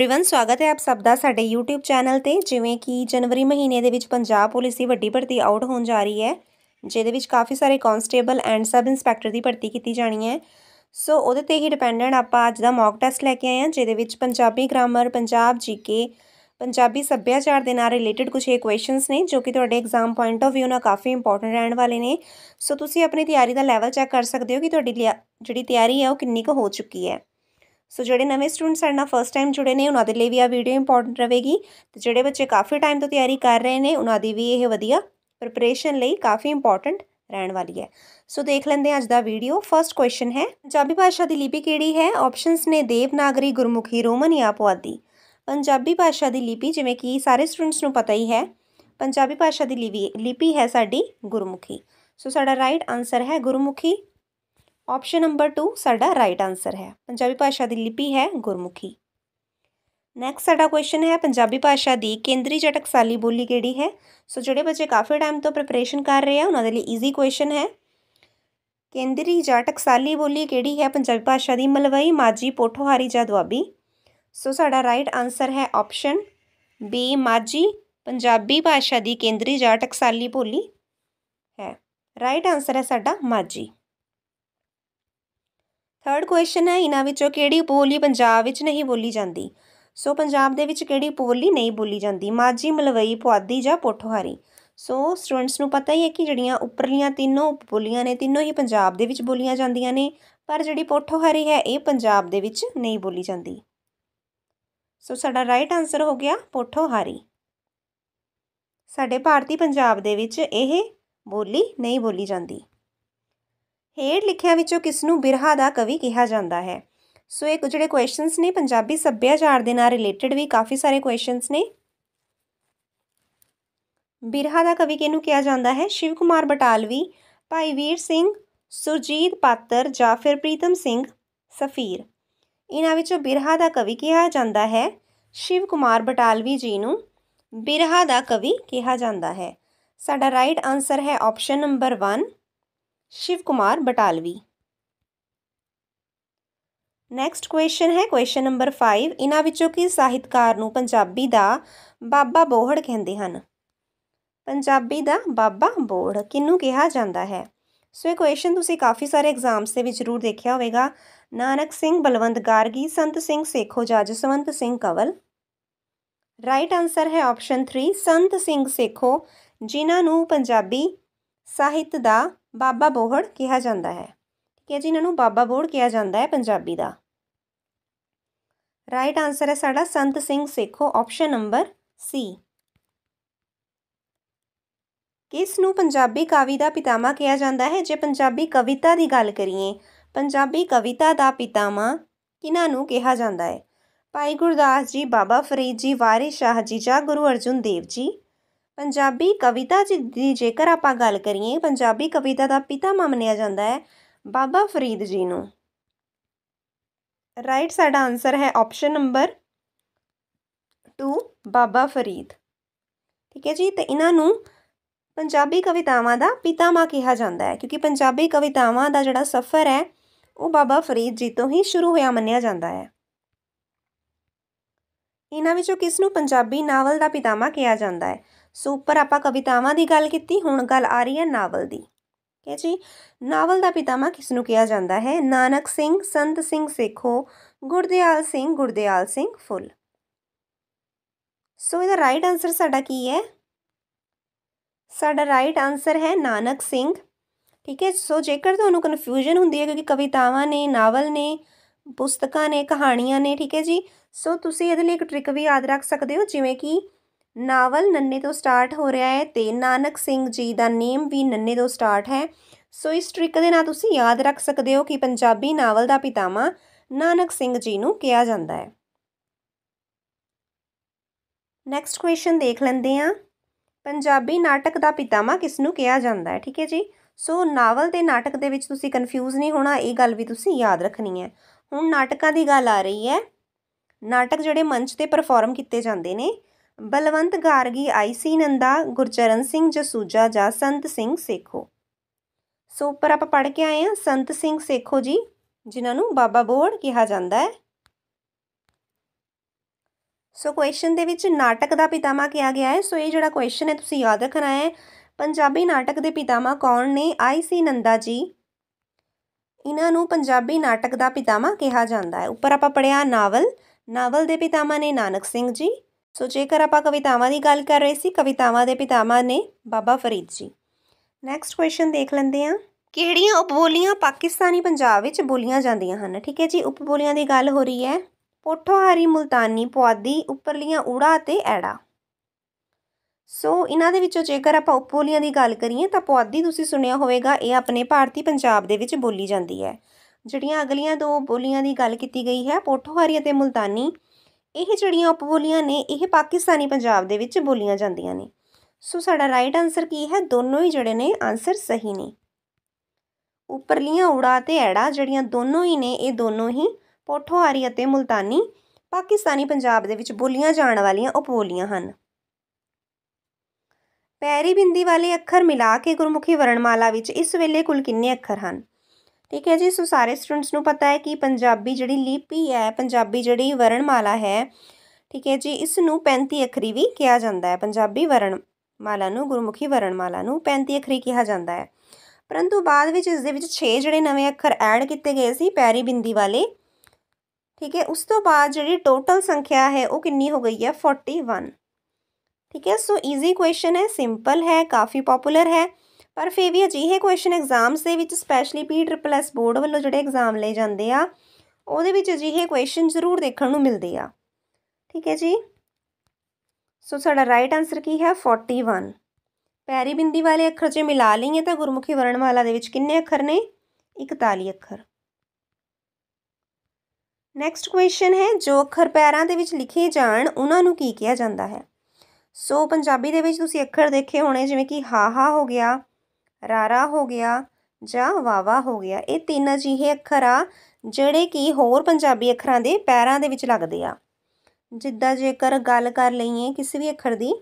ਰਿਵਨ ਸਵਾਗਤ ਹੈ ਆਪ ਸਭ ਦਾ ਸਾਡੇ YouTube ਚੈਨਲ ਤੇ ਜਿਵੇਂ ਕਿ ਜਨਵਰੀ ਮਹੀਨੇ ਦੇ ਵਿੱਚ ਪੰਜਾਬ ਪੁਲਿਸ ਦੀ ਵੱਡੀ ਭਰਤੀ ਆਊਟ ਹੋਣ ਜਾ ਰਹੀ ਹੈ ਜਿਹਦੇ ਵਿੱਚ ਕਾਫੀ ਸਾਰੇ ਕਨਸਟੇਬਲ ਐਂਡ ਸਬ ਇੰਸਪੈਕਟਰ ਦੀ ਭਰਤੀ ਕੀਤੀ ਜਾਣੀ ਹੈ ਸੋ ਉਹਦੇ ਤੇ ਹੀ ਡਿਪੈਂਡੈਂਟ ਆਪਾਂ ਅੱਜ ਦਾ ਮੌਕ ਟੈਸਟ ਲੈ ਕੇ ਆਏ ਹਾਂ ਜਿਹਦੇ ਵਿੱਚ ਪੰਜਾਬੀ ਗ੍ਰਾਮਰ ਪੰਜਾਬ ਜੀਕੇ ਪੰਜਾਬੀ ਸੱਭਿਆਚਾਰ ਦੇ ਨਾਲ ਰਿਲੇਟਡ ਕੁਝ ਇਹ ਕੁਐਸਚਨਸ ਨੇ ਜੋ ਕਿ ਤੁਹਾਡੇ ਐਗਜ਼ਾਮ ਪੁਆਇੰਟ ਆਫ View ਨਾਲ ਕਾਫੀ ਇੰਪੋਰਟੈਂਟ ਰਹਿਣ ਵਾਲੇ ਨੇ ਸੋ ਤੁਸੀਂ ਆਪਣੀ ਤਿਆਰੀ ਦਾ ਲੈਵਲ ਚੈੱਕ ਕਰ ਸਕਦੇ ਹੋ ਕਿ ਤੁਹਾਡੀ ਜਿਹੜੀ ਤਿਆਰੀ ਹੈ ਉਹ ਕਿੰਨੀ ਕੁ ਹੋ ਚੁੱਕੀ ਹੈ ਸੋ ਜਿਹੜੇ ਨਵੇਂ ਸਟੂਡੈਂਟਸ ਸਾਡੇ ਨਾਲ ਫਸਟ ਟਾਈਮ ਜੁੜੇ ਨੇ ਉਹਨਾਂ ਦੇ ਲਈ ਵੀ ਆ ਵੀਡੀਓ ਇੰਪੋਰਟੈਂਟ ਰਹੇਗੀ ਤੇ ਜਿਹੜੇ ਬੱਚੇ ਕਾਫੀ ਟਾਈਮ ਤੋਂ ਤਿਆਰੀ ਕਰ ਰਹੇ ਨੇ ਉਹਨਾਂ ਦੀ ਵੀ ਇਹ ਵਧੀਆ ਪ੍ਰਿਪਰੇਸ਼ਨ ਲਈ ਕਾਫੀ ਇੰਪੋਰਟੈਂਟ ਰਹਿਣ ਵਾਲੀ ਹੈ ਸੋ ਦੇਖ ਲੈਂਦੇ ਹਾਂ ਅੱਜ ਦਾ ਵੀਡੀਓ ਫਸਟ ਕੁਐਸਚਨ ਹੈ ਪੰਜਾਬੀ ਭਾਸ਼ਾ ਦੀ ਲਿਪੀ ਕਿਹੜੀ ਹੈ ਆਪਸ਼ਨਸ ਨੇ ਦੇਵਨਾਗਰੀ ਗੁਰਮੁਖੀ ਰੋਮਨ ਜਾਂ ਪੁਆਧੀ ਪੰਜਾਬੀ ਭਾਸ਼ਾ ਦੀ ਲਿਪੀ ਜਿਵੇਂ ਕਿ ਸਾਰੇ ਸਟੂਡੈਂਟਸ ਨੂੰ ਪਤਾ ਹੀ ਹੈ ਪੰਜਾਬੀ ਭਾਸ਼ਾ ਦੀ ਲਿਪੀ ਹੈ ਸਾਡੀ ਗੁਰਮੁਖੀ ਸੋ ਸਾਡਾ ਰਾਈਟ ਆਨਸਰ ਹੈ ਗੁਰਮੁਖੀ ਆਪਸ਼ਨ ਨੰਬਰ 2 ਸਾਡਾ ਰਾਈਟ ਆਨਸਰ ਹੈ ਪੰਜਾਬੀ ਭਾਸ਼ਾ ਦੀ ਲਿਪੀ ਹੈ ਗੁਰਮੁਖੀ ਨੈਕਸਟ ਸਾਡਾ ਕੁਐਸਚਨ ਹੈ ਪੰਜਾਬੀ ਭਾਸ਼ਾ ਦੀ ਕੇਂਦਰੀ ਜਟਕਸਾਲੀ ਬੋਲੀ ਕਿਹੜੀ ਹੈ ਸੋ ਜਿਹੜੇ ਬੱਚੇ ਕਾਫੀ ਟਾਈਮ ਤੋਂ ਪ੍ਰੈਪਰੇਸ਼ਨ ਕਰ ਰਹੇ ਆ ਉਹਨਾਂ ਦੇ ਲਈ ਈਜ਼ੀ ਕੁਐਸਚਨ ਹੈ ਕੇਂਦਰੀ ਜਾਂ ਟਕਸਾਲੀ ਬੋਲੀ ਕਿਹੜੀ ਹੈ ਪੰਜਾਬੀ ਭਾਸ਼ਾ ਦੀ ਮਲਵਈ ਮਾਝੀ ਪੋਠੋਹਾਰੀ ਜਾਂ ਦੁਆਬੀ ਸੋ ਸਾਡਾ ਰਾਈਟ ਆਨਸਰ ਹੈ ਆਪਸ਼ਨ ਬੀ ਮਾਝੀ ਪੰਜਾਬੀ ਭਾਸ਼ਾ ਦੀ ਕੇਂਦਰੀ ਜਾਂ ਟਕਸਾਲੀ ਬੋਲੀ ਹੈ ਰਾਈਟ ਆਨਸਰ ਹੈ ਸਾਡਾ ਮਾਝੀ ਥਰਡ ਕੁਐਸਚਨ ਹੈ ਇਹਨਾਂ ਵਿੱਚੋਂ ਕਿਹੜੀ ਬੋਲੀ ਪੰਜਾਬ ਵਿੱਚ ਨਹੀਂ ਬੋਲੀ ਜਾਂਦੀ ਸੋ ਪੰਜਾਬ ਦੇ ਵਿੱਚ ਕਿਹੜੀ ਬੋਲੀ ਨਹੀਂ ਬੋਲੀ ਜਾਂਦੀ ਮਾਝੀ ਮਲਵਈ ਪੁਆਧੀ ਜਾਂ ਪੋਠੋਹਾਰੀ ਸੋ ਸਟੂਡੈਂਟਸ ਨੂੰ ਪਤਾ ਹੀ ਹੈ ਕਿ ਜਿਹੜੀਆਂ ਉੱਪਰਲੀਆਂ ਤਿੰਨੋਂ ਬੋਲੀਆਂ ਨੇ ਤਿੰਨੋਂ ਹੀ ਪੰਜਾਬ ਦੇ ਵਿੱਚ ਬੋਲੀਆਂ ਜਾਂਦੀਆਂ ਨੇ ਪਰ ਜਿਹੜੀ ਪੋਠੋਹਾਰੀ ਹੈ ਇਹ ਪੰਜਾਬ ਦੇ ਵਿੱਚ ਨਹੀਂ ਬੋਲੀ ਜਾਂਦੀ ਸੋ ਸਾਡਾ ਰਾਈਟ ਆਨਸਰ ਹੋ ਗਿਆ ਪੋਠੋਹਾਰੀ ਸਾਡੇ ਭਾਰਤੀ ਪੰਜਾਬ ਦੇ ਵਿੱਚ ਇਹ ਬੋਲੀ ਨਹੀਂ ਬੋਲੀ ਜਾਂਦੀ ਹੇਠ ਲਿਖਿਆਂ ਵਿੱਚੋਂ ਕਿਸ ਨੂੰ ਬਿਰਹਾ ਦਾ ਕਵੀ ਕਿਹਾ ਜਾਂਦਾ ਹੈ ਸੋ ਇਹ ਜਿਹੜੇ ਕੁਐਸਚਨਸ ਨੇ ਪੰਜਾਬੀ ਸੱਭਿਆਚਾਰ ਦੇ ਨਾਲ ਰਿਲੇਟਡ ਵੀ ਕਾਫੀ ਸਾਰੇ ਕੁਐਸਚਨਸ ਨੇ ਬਿਰਹਾ ਦਾ ਕਵੀ ਕਿਹਨੂੰ ਕਿਹਾ ਜਾਂਦਾ ਹੈ ਸ਼ਿਵ ਕੁਮਾਰ ਬਟਾਲਵੀ ਭਾਈ ਵੀਰ ਸਿੰਘ ਸੁਰਜੀਤ ਪਾਤਰ ਜਾਂ ਫਿਰ ਪ੍ਰੀਤਮ ਸਿੰਘ ਸਫੀਰ ਇਹਨਾਂ ਵਿੱਚੋਂ ਬਿਰਹਾ ਦਾ ਕਵੀ ਕਿਹਾ ਜਾਂਦਾ ਹੈ ਸ਼ਿਵ ਕੁਮਾਰ ਬਟਾਲਵੀ ਜੀ ਨੂੰ ਬਿਰਹਾ ਦਾ ਕਵੀ ਕਿਹਾ ਜਾਂਦਾ ਹੈ ਸਾਡਾ ਰਾਈਟ ਆਨਸਰ ਹੈ option number 1 Shiv Kumar Batalvi next question ਹੈ ਕੁਐਸਚਨ ਨੰਬਰ 5 ਇਹਨਾਂ ਵਿੱਚੋਂ ਕਿਸ ਸਾਹਿਤਕਾਰ ਨੂੰ ਪੰਜਾਬੀ ਦਾ ਬਾਬਾ ਬੋਹੜ ਕਹਿੰਦੇ ਹਨ ਪੰਜਾਬੀ ਦਾ ਬਾਬਾ ਬੋਹੜ ਕਿਹਨੂੰ ਕਿਹਾ ਜਾਂਦਾ ਹੈ ਸੋ ਇਹ ਕੁਐਸਚਨ ਤੁਸੀਂ ਕਾਫੀ ਸਾਰੇ ਐਗਜ਼ਾਮਸ ਦੇ ਵਿੱਚ ਜ਼ਰੂਰ ਦੇਖਿਆ ਹੋਵੇਗਾ ਨਾਨਕ ਸਿੰਘ ਬਲਵੰਤ ਗਾਰਗੀ ਸੰਤ ਸਿੰਘ ਸੇਖੋ ਜਸਵੰਤ ਸਿੰਘ ਕਵਲ ਰਾਈਟ ਆਨਸਰ ਹੈ ਆਪਸ਼ਨ 3 ਸੰਤ ਸਿੰਘ ਸੇਖੋ ਜਿਨ੍ਹਾਂ ਨੂੰ ਪੰਜਾਬੀ ਸਾਹਿਤ ਦਾ ਬਾਬਾ ਬੋਹੜ ਕਿਹਾ ਜਾਂਦਾ ਹੈ ਠੀਕ ਹੈ ਜੀ ਇਹਨਾਂ ਨੂੰ ਬਾਬਾ ਬੋਹੜ ਕਿਹਾ ਜਾਂਦਾ ਹੈ ਪੰਜਾਬੀ ਦਾ ਰਾਈਟ ਆਨਸਰ ਹੈ ਸਾਡਾ Sant Singh Sekhon option number C ਕਿਸ ਨੂੰ ਪੰਜਾਬੀ ਕਾਵੀ ਦਾ ਪਿਤਾਮਾ ਕਿਹਾ ਜਾਂਦਾ ਹੈ ਜੇ ਪੰਜਾਬੀ ਕਵਿਤਾ ਦੀ ਗੱਲ ਕਰੀਏ ਪੰਜਾਬੀ ਕਵਿਤਾ ਦਾ ਪਿਤਾਮਾ ਕਿਨਾਂ ਨੂੰ ਕਿਹਾ ਜਾਂਦਾ ਹੈ ਭਾਈ ਗੁਰਦਾਸ ਜੀ ਬਾਬਾ ਫਰੀਦ ਜੀ ਵਾਰਿਸ ਸ਼ਾਹ ਜੀ ਜਾਂ ਗੁਰੂ ਅਰਜੁਨ ਦੇਵ ਜੀ ਪੰਜਾਬੀ ਕਵਿਤਾ ਜੀ ਦੀ ਜੇਕਰ ਆਪਾਂ ਗੱਲ ਕਰੀਏ ਪੰਜਾਬੀ ਕਵਿਤਾ ਦਾ ਪਿਤਾਮਾ ਮੰਨਿਆ ਜਾਂਦਾ ਹੈ ਬਾਬਾ ਫਰੀਦ ਜੀ ਨੂੰ ਰਾਈਟ ਸਾਡਾ ਆਨਸਰ ਹੈ ਆਪਸ਼ਨ ਨੰਬਰ 2 ਬਾਬਾ ਫਰੀਦ ਠੀਕ ਹੈ ਜੀ ਤੇ ਇਹਨਾਂ ਨੂੰ ਪੰਜਾਬੀ ਕਵਿਤਾਵਾਂ ਦਾ ਪਿਤਾਮਾ ਕਿਹਾ ਜਾਂਦਾ ਹੈ ਕਿਉਂਕਿ ਪੰਜਾਬੀ ਕਵਿਤਾਵਾਂ ਦਾ ਜਿਹੜਾ ਸਫ਼ਰ ਹੈ ਉਹ ਬਾਬਾ ਫਰੀਦ ਜੀ ਤੋਂ ਹੀ ਸ਼ੁਰੂ ਹੋਇਆ ਮੰਨਿਆ ਜਾਂਦਾ ਹੈ ਇਹਨਾਂ ਵਿੱਚੋਂ ਕਿਸ ਨੂੰ ਪੰਜਾਬੀ ਨਾਵਲ ਦਾ ਪਿਤਾਮਾ ਕਿਹਾ ਜਾਂਦਾ ਹੈ ਸੋ ਉੱਪਰ ਆਪਾਂ ਕਵਿਤਾਵਾਂ ਦੀ ਗੱਲ ਕੀਤੀ ਹੁਣ ਗੱਲ ਆ ਰਹੀ ਹੈ ਨਾਵਲ ਦੀ ਠੀਕ ਹੈ ਜੀ ਨਾਵਲ ਦਾ ਪਿਤਾਮਾ ਕਿਸ ਨੂੰ ਕਿਹਾ ਜਾਂਦਾ ਹੈ ਨਾਨਕ ਸਿੰਘ ਸੰਤ ਸਿੰਘ ਸੇਖੋ ਗੁਰਦੇਵਾਲ ਸਿੰਘ ਗੁਰਦੇਵਾਲ ਸਿੰਘ ਫੁੱਲ ਸੋ ਇਹਦਾ ਰਾਈਟ ਆਨਸਰ ਸਾਡਾ ਕੀ ਹੈ ਸਾਡਾ ਰਾਈਟ ਆਨਸਰ ਹੈ ਨਾਨਕ ਸਿੰਘ ਠੀਕ ਹੈ ਸੋ ਜੇਕਰ ਤੁਹਾਨੂੰ ਕਨਫਿਊਜ਼ਨ ਹੁੰਦੀ ਹੈ ਕਿਉਂਕਿ ਕਵਿਤਾਵਾਂ ਨੇ ਨਾਵਲ ਨੇ ਪੁਸਤਕਾਂ ਨੇ ਕਹਾਣੀਆਂ ਨੇ ਠੀਕ ਹੈ ਜੀ ਸੋ ਤੁਸੀਂ ਇਹਦੇ ਲਈ ਇੱਕ ਟ੍ਰਿਕ ਵੀ ਯਾਦ ਰੱਖ ਸਕਦੇ ਹੋ ਜਿਵੇਂ ਕਿ ਨਾਵਲ ਨੰਨੇ ਤੋਂ ਸਟਾਰਟ ਹੋ ਰਿਹਾ ਹੈ ਤੇ ਨਾਨਕ ਸਿੰਘ ਜੀ ਦਾ ਨੇਮ ਵੀ ਨੰਨੇ ਤੋਂ ਸਟਾਰਟ ਹੈ ਸੋ ਇਸ ਟ੍ਰਿਕ ਦੇ ਨਾਲ ਤੁਸੀਂ ਯਾਦ ਰੱਖ ਸਕਦੇ ਹੋ ਕਿ ਪੰਜਾਬੀ ਨਾਵਲ ਦਾ ਪਿਤਾਮਾ ਨਾਨਕ ਸਿੰਘ ਜੀ ਨੂੰ ਕਿਹਾ ਜਾਂਦਾ ਹੈ ਨੈਕਸਟ ਕੁਐਸਚਨ ਦੇਖ ਲੈਂਦੇ ਆ ਪੰਜਾਬੀ ਨਾਟਕ ਦਾ ਪਿਤਾਮਾ ਕਿਸ ਨੂੰ ਕਿਹਾ ਜਾਂਦਾ ਹੈ ਠੀਕ ਹੈ ਜੀ ਸੋ ਨਾਵਲ ਤੇ ਨਾਟਕ ਦੇ ਵਿੱਚ ਤੁਸੀਂ ਕਨਫਿਊਜ਼ ਨਹੀਂ ਹੋਣਾ ਇਹ ਗੱਲ ਵੀ ਤੁਸੀਂ ਯਾਦ ਰੱਖਣੀ ਹੈ ਹੁਣ ਨਾਟਕਾਂ ਦੀ ਗੱਲ ਆ ਰਹੀ ਹੈ ਨਾਟਕ ਜਿਹੜੇ ਮੰਚ ਤੇ ਪਰਫਾਰਮ ਕੀਤੇ ਜਾਂਦੇ ਨੇ ਬਲਵੰਤ ਗਾਰਗੀ ਆਈਸੀ ਨੰਦਾ ਗੁਰਚਰਨ ਸਿੰਘ ਜਸੂਜਾ ਜਾਂ ਸੰਤ ਸਿੰਘ ਸੇਖੋ ਸੋ ਉੱਪਰ ਆਪਾਂ ਪੜ੍ਹ ਕੇ ਆਏ ਹਾਂ ਸੰਤ ਸਿੰਘ ਸੇਖੋ ਜੀ ਜਿਨ੍ਹਾਂ ਨੂੰ ਬਾਬਾ ਬੋੜ ਕਿਹਾ ਜਾਂਦਾ ਹੈ ਸੋ ਕੁਐਸਚਨ ਦੇ ਵਿੱਚ ਨਾਟਕ ਦਾ ਪਿਤਾਮਾ ਕਿਹਾ ਗਿਆ ਹੈ ਸੋ ਇਹ ਜਿਹੜਾ ਕੁਐਸਚਨ ਹੈ ਤੁਸੀਂ ਯਾਦ ਰੱਖਣਾ ਹੈ ਪੰਜਾਬੀ ਨਾਟਕ ਦੇ ਪਿਤਾਮਾ ਕੌਣ ਨੇ ਆਈਸੀ ਨੰਦਾ ਜੀ ਇਹਨਾਂ ਨੂੰ ਪੰਜਾਬੀ ਨਾਟਕ ਦਾ ਪਿਤਾਮਾ ਕਿਹਾ ਜਾਂਦਾ ਹੈ ਉੱਪਰ ਆਪਾਂ ਪੜਿਆ ਨਾਵਲ ਨਾਵਲ ਦੇ ਪਿਤਾਮਾ ਨੇ ਨਾਨਕ ਸਿੰਘ ਜੀ ਸੋ ਜੇਕਰ ਆਪਾਂ ਕਵਿਤਾਵਾਂ ਦੀ ਗੱਲ ਕਰ ਰਹੇ ਸੀ ਕਵਿਤਾਵਾਂ ਦੇ ਪਿਤਾਮਾ ਨੇ ਬਾਬਾ ਫਰੀਦ ਜੀ ਨੈਕਸਟ ਕੁਐਸਚਨ ਦੇਖ ਲੈਂਦੇ ਆ ਕਿਹੜੀਆਂ ਉਪਬੋਲੀਆਂ ਪਾਕਿਸਤਾਨੀ ਪੰਜਾਬ ਵਿੱਚ ਬੋਲੀਆਂ ਜਾਂਦੀਆਂ ਹਨ ਠੀਕ ਹੈ ਜੀ ਉਪਬੋਲੀਆਂ ਦੀ ਗੱਲ ਹੋ ਰਹੀ ਹੈ ਪੋਠੋਹਾਰੀ ਮੁਲਤਾਨੀ ਪੁਆਦੀ ਉੱਪਰਲੀਆਂ ਊੜਾ ਤੇ ਐੜਾ ਸੋ ਇਹਨਾਂ ਦੇ ਵਿੱਚੋਂ ਜੇਕਰ ਆਪਾਂ ਉਪਬੋਲੀਆਂ ਦੀ ਗੱਲ ਕਰੀਏ ਤਾਂ ਪੁਆਦੀ ਤੁਸੀਂ ਸੁਣਿਆ ਹੋਵੇਗਾ ਇਹ ਆਪਣੇ ਭਾਰਤੀ ਪੰਜਾਬ ਦੇ ਵਿੱਚ ਬੋਲੀ ਜਾਂਦੀ ਹੈ ਜਿਹੜੀਆਂ ਅਗਲੀਆਂ ਦੋ ਬੋਲੀਆਂ ਦੀ ਗੱਲ ਕੀਤੀ ਗਈ ਹੈ ਪੋਠੋਹਾਰੀ ਅਤੇ ਮੁਲਤਾਨੀ ਇਹ ਜਿਹੜੀਆਂ ਉਪ ਬੋਲੀਆਂ ਨੇ ਇਹ ਪਾਕਿਸਤਾਨੀ ਪੰਜਾਬ ਦੇ ਵਿੱਚ ਬੋਲੀਆਂ ਜਾਂਦੀਆਂ ਨੇ ਸੋ ਸਾਡਾ ਰਾਈਟ ਆਨਸਰ ਕੀ ਹੈ ਦੋਨੋਂ ਹੀ ਜਿਹੜੇ ਨੇ ਆਨਸਰ ਸਹੀ ਨੇ ਉੱਪਰਲੀਆਂ ਉੜਾ ਤੇ ਐੜਾ ਜਿਹੜੀਆਂ ਦੋਨੋਂ ਹੀ ਨੇ ਇਹ ਦੋਨੋਂ ਹੀ ਪੋਠੋਹਾਰੀ ਅਤੇ ਮੁਲਤਾਨੀ ਪਾਕਿਸਤਾਨੀ ਪੰਜਾਬ ਦੇ ਵਿੱਚ ਬੋਲੀਆਂ ਜਾਣ ਵਾਲੀਆਂ ਉਪਬੋਲੀਆਂ ਹਨ ਪੈਰੀ ਬਿੰਦੀ ਵਾਲੇ ਅੱਖਰ ਮਿਲਾ ਕੇ ਗੁਰਮੁਖੀ ਵਰਣਮਾਲਾ ਵਿੱਚ ਇਸ ਵੇਲੇ ਕੁੱਲ ਕਿੰਨੇ ਅੱਖਰ ਹਨ ਠੀਕ ਹੈ ਜੀ ਸੋ ਸਾਰੇ ਸਟੂਡੈਂਟਸ ਨੂੰ ਪਤਾ ਹੈ ਕਿ ਪੰਜਾਬੀ ਜਿਹੜੀ ਲਿਪੀ ਹੈ ਪੰਜਾਬੀ ਜਿਹੜੀ ਵਰਣਮਾਲਾ ਹੈ ਠੀਕ ਹੈ ਜੀ ਇਸ ਨੂੰ 35 ਅੱਖਰੀ ਵੀ ਕਿਹਾ ਜਾਂਦਾ ਹੈ ਪੰਜਾਬੀ ਵਰਣਮਾਲਾ ਨੂੰ ਗੁਰਮੁਖੀ ਵਰਣਮਾਲਾ ਨੂੰ 35 ਅੱਖਰੀ ਕਿਹਾ ਜਾਂਦਾ ਹੈ ਪਰੰਤੂ ਬਾਅਦ ਵਿੱਚ ਇਸ ਦੇ ਵਿੱਚ 6 ਜਿਹੜੇ ਨਵੇਂ ਅੱਖਰ ਐਡ ਕੀਤੇ ਗਏ ਸੀ ਪੈਰੀ ਬਿੰਦੀ ਵਾਲੇ ਠੀਕ ਹੈ ਉਸ ਤੋਂ ਬਾਅਦ ਜਿਹੜੀ ਟੋਟਲ ਸੰਖਿਆ ਹੈ ਉਹ ਕਿੰਨੀ ਹੋ ਗਈ ਹੈ 41 ਠੀਕ ਹੈ ਸੋ ਈਜ਼ੀ ਕੁਐਸਚਨ ਹੈ ਸਿੰਪਲ ਹੈ ਕਾਫੀ ਪਪੂਲਰ ਹੈ ਪਰ ਫੇ ਵੀ ਅਜਿਹੇ ਕੁਐਸਚਨ ਐਗਜ਼ਾਮਸ ਦੇ ਵਿੱਚ specially P triple S board ਵੱਲੋਂ ਜਿਹੜੇ ਐਗਜ਼ਾਮ ਲਏ ਜਾਂਦੇ ਆ ਉਹਦੇ ਵਿੱਚ ਅਜਿਹੇ ਕੁਐਸਚਨ ਜ਼ਰੂਰ ਦੇਖਣ ਨੂੰ ਮਿਲਦੇ ਆ ਠੀਕ ਹੈ ਜੀ ਸੋ ਸਾਡਾ ਰਾਈਟ ਆਨਸਰ ਕੀ ਹੈ 41 ਪੈਰੀ ਬਿੰਦੀ ਵਾਲੇ ਅੱਖਰ ਜੇ ਮਿਲਾ ਲਈਏ ਤਾਂ ਗੁਰਮੁਖੀ ਵਰਣਮਾਲਾ ਦੇ ਵਿੱਚ ਕਿੰਨੇ ਅੱਖਰ ਨੇ 41 ਅੱਖਰ ਨੈਕਸਟ ਕੁਐਸਚਨ ਹੈ ਜੋ ਅੱਖਰ ਪੈਰਾਂ ਦੇ ਵਿੱਚ ਲਿਖੇ ਜਾਣ ਉਹਨਾਂ ਨੂੰ ਕੀ ਕਿਹਾ ਜਾਂਦਾ ਹੈ ਸੋ ਪੰਜਾਬੀ ਦੇ ਵਿੱਚ ਤੁਸੀਂ ਅੱਖਰ ਦੇਖੇ ਹੋਣੇ ਜਿਵੇਂ ਕਿ ਹਾ ਹਾ ਹੋ ਗਿਆ ਰਾਰਾ ਹੋ ਗਿਆ ਜਾਂ ਵਾਵਾ ਹੋ ਗਿਆ ਇਹ ਤਿੰਨ ਅਜਿਹੇ ਅੱਖਰ ਆ ਜਿਹੜੇ ਕਿ ਹੋਰ ਪੰਜਾਬੀ ਅੱਖਰਾਂ ਦੇ ਪੈਰਾਂ ਦੇ ਵਿੱਚ ਲੱਗਦੇ ਆ ਜਿੱਦਾਂ ਜੇਕਰ ਗੱਲ ਕਰ ਲਈਏ ਕਿਸੇ ਵੀ ਅੱਖਰ ਦੀ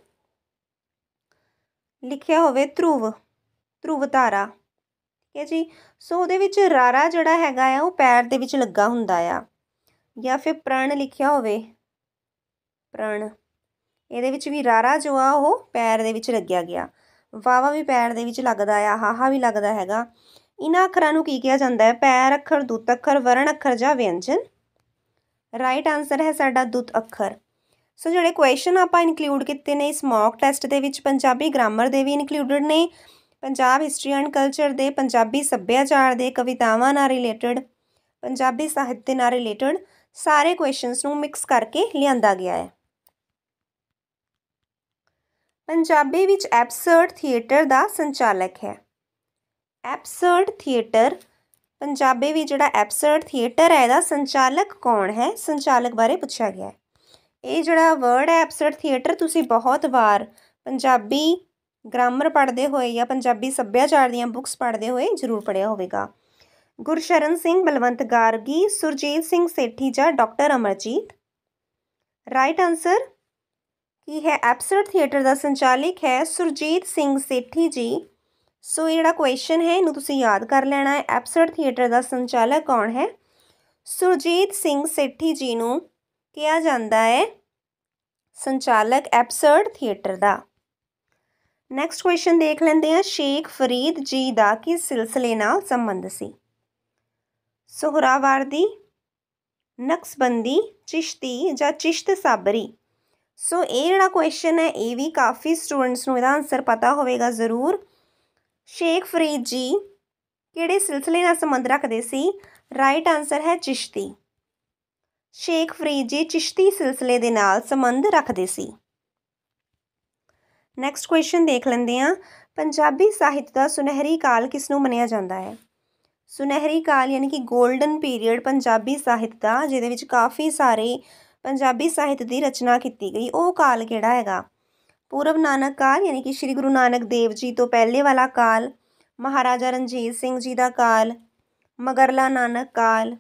ਲਿਖਿਆ ਹੋਵੇ ਧਰੂਵ ਧਰੂਵ ਤਾਰਾ ਠੀਕ ਹੈ ਜੀ ਸੋ ਉਹਦੇ ਵਿੱਚ ਰਾਰਾ ਜਿਹੜਾ ਹੈਗਾ ਆ ਉਹ ਪੈਰ ਦੇ ਵਿੱਚ ਲੱਗਾ ਹੁੰਦਾ ਆ ਜਾਂ ਫਿਰ ਪ੍ਰਣ ਲਿਖਿਆ ਹੋਵੇ ਪ੍ਰਣ ਇਹਦੇ ਵਿੱਚ ਵੀ ਰਾਰਾ ਜੋ ਆ ਉਹ ਪੈਰ ਦੇ ਵਿੱਚ ਲੱਗਿਆ ਗਿਆ ਵਾਵਾ ਵੀ ਪੈਰ ਦੇ ਵਿੱਚ ਲੱਗਦਾ ਆ ਹਾਹਾ ਵੀ ਲੱਗਦਾ ਹੈਗਾ ਇਹਨਾਂ ਅੱਖਰਾਂ ਨੂੰ ਕੀ ਕਿਹਾ ਜਾਂਦਾ ਹੈ ਪੈਰ ਅੱਖਰ ਦੁੱਤ ਅੱਖਰ ਵਰਣ ਅੱਖਰ ਜਾਂ ਵਿਅੰਜਨ ਰਾਈਟ ਆਨਸਰ ਹੈ ਸਾਡਾ ਦੁੱਤ ਅੱਖਰ ਸੋ ਜਿਹੜੇ ਕੁਐਸਚਨ ਆਪਾਂ ਇਨਕਲੂਡ ਕੀਤੇ ਨੇ ਇਸ ਮੌਕ ਟੈਸਟ ਦੇ ਵਿੱਚ ਪੰਜਾਬੀ ਗ੍ਰਾਮਰ ਦੇ ਵੀ ਇਨਕਲੂਡਡ ਨੇ ਪੰਜਾਬ ਹਿਸਟਰੀ ਐਂਡ ਕਲਚਰ ਦੇ ਪੰਜਾਬੀ ਸੱਭਿਆਚਾਰ ਦੇ ਕਵਿਤਾਵਾਂ ਨਾਲ ਰਿਲੇਟਡ ਪੰਜਾਬੀ ਸਾਹਿਤ ਦੇ ਨਾਲ ਰਿਲੇਟਡ ਸਾਰੇ ਕੁਐਸਚਨਸ ਨੂੰ ਮਿਕਸ ਕਰਕੇ ਲਿਆਂਦਾ ਗਿਆ ਹੈ ਪੰਜਾਬੀ ਵਿੱਚ ਐਬਸਰਡ ਥੀਏਟਰ ਦਾ ਸੰਚਾਲਕ ਹੈ ਐਬਸਰਡ ਥੀਏਟਰ ਪੰਜਾਬੀ ਵਿੱਚ ਜਿਹੜਾ ਐਬਸਰਡ ਥੀਏਟਰ ਹੈ ਇਹਦਾ ਸੰਚਾਲਕ ਕੌਣ ਹੈ ਸੰਚਾਲਕ ਬਾਰੇ ਪੁੱਛਿਆ ਗਿਆ ਹੈ ਇਹ ਜਿਹੜਾ ਵਰਡ ਹੈ ਐਬਸਰਡ ਥੀਏਟਰ ਤੁਸੀਂ ਬਹੁਤ ਵਾਰ ਪੰਜਾਬੀ ਗ੍ਰਾਮਰ ਪੜ੍ਹਦੇ ਹੋਏ ਜਾਂ ਪੰਜਾਬੀ ਸੱਭਿਆਚਾਰ ਦੀਆਂ ਬੁੱਕਸ ਪੜ੍ਹਦੇ ਹੋਏ ਜ਼ਰੂਰ ਪੜ੍ਹਿਆ ਹੋਵੇਗਾ ਗੁਰਸ਼ਰਨ ਸਿੰਘ ਬਲਵੰਤ ਗਾਰਗੀ ਸੁਰਜੀਤ ਸਿੰਘ ਸੇਠੀ ਜਾਂ ਡਾਕਟਰ ਅਮਰਜੀਤ ਰਾਈਟ ਆਨਸਰ ਕੀ ਹੈ ਐਬਸਰਡ ਥੀਏਟਰ ਦਾ ਸੰਚਾਲਕ ਹੈ ਸੁਰਜੀਤ ਸਿੰਘ ਸੇਠੀ ਜੀ ਸੋ ਇਹ ਜਿਹੜਾ ਕੁਐਸਚਨ ਹੈ ਇਹਨੂੰ ਤੁਸੀਂ ਯਾਦ ਕਰ ਲੈਣਾ ਹੈ ਐਬਸਰਡ ਥੀਏਟਰ ਦਾ ਸੰਚਾਲਕ ਕੌਣ ਹੈ ਸੁਰਜੀਤ ਸਿੰਘ ਸੇਠੀ ਜੀ ਨੂੰ ਕਿਹਾ ਜਾਂਦਾ ਹੈ ਸੰਚਾਲਕ ਐਬਸਰਡ ਥੀਏਟਰ ਦਾ ਨੈਕਸਟ ਕੁਐਸਚਨ ਦੇਖ ਲੈਂਦੇ ਹਾਂ ਸ਼ੇਖ ਫਰੀਦ ਜੀ ਦਾ ਕਿਸ ਸਿਲਸਿਲੇ ਨਾਲ ਸੰਬੰਧ ਸੀ ਸੁਹਰਾਵਾਰਦੀ ਨਕਸਬੰਦੀ ਚਿਸ਼ਤੀ ਜਾਂ ਚਿਸ਼ਤ ਸਾਬਰੀ ਸੋ ਇਹ ਜਿਹੜਾ ਕੁਐਸਚਨ ਹੈ ਇਹ ਵੀ ਕਾਫੀ ਸਟੂਡੈਂਟਸ ਨੂੰ ਇਹਦਾ ਆਨਸਰ ਪਤਾ ਹੋਵੇਗਾ ਜ਼ਰੂਰ ਸ਼ੇਖ ਫਰੀਦ ਜੀ ਕਿਹੜੇ ਸਿਲਸਿਲੇ ਨਾਲ ਸੰਬੰਧ ਰੱਖਦੇ ਸੀ ਰਾਈਟ ਆਨਸਰ ਹੈ ਚਿਸ਼ਤੀ ਸ਼ੇਖ ਫਰੀਦ ਜੀ ਚਿਸ਼ਤੀ ਸਿਲਸਿਲੇ ਦੇ ਨਾਲ ਸੰਬੰਧ ਰੱਖਦੇ ਸੀ ਨੈਕਸਟ ਕੁਐਸਚਨ ਦੇਖ ਲੈਂਦੇ ਆ ਪੰਜਾਬੀ ਸਾਹਿਤ ਦਾ ਸੁਨਹਿਰੀ ਕਾਲ ਕਿਸ ਨੂੰ ਮੰਨਿਆ ਜਾਂਦਾ ਹੈ ਸੁਨਹਿਰੀ ਕਾਲ ਯਾਨੀ ਕਿ 골ਡਨ ਪੀਰੀਅਡ ਪੰਜਾਬੀ ਸਾਹਿਤ ਦਾ ਜਿਹਦੇ ਵਿੱਚ ਕਾਫੀ ਸਾਰੇ ਪੰਜਾਬੀ ਸਾਹਿਤ ਦੀ ਰਚਨਾ ਕੀਤੀ ਗਈ ਉਹ ਕਾਲ ਕਿਹੜਾ ਹੈਗਾ ਪੂਰਵ ਨਾਨਕ ਕਾਲ ਯਾਨੀ ਕਿ ਸ੍ਰੀ ਗੁਰੂ ਨਾਨਕ ਦੇਵ ਜੀ ਤੋਂ ਪਹਿਲੇ ਵਾਲਾ ਕਾਲ ਮਹਾਰਾਜਾ ਰਣਜੀਤ ਸਿੰਘ ਜੀ ਦਾ ਕਾਲ ਮਗਰਲਾ ਨਾਨਕ ਕਾਲ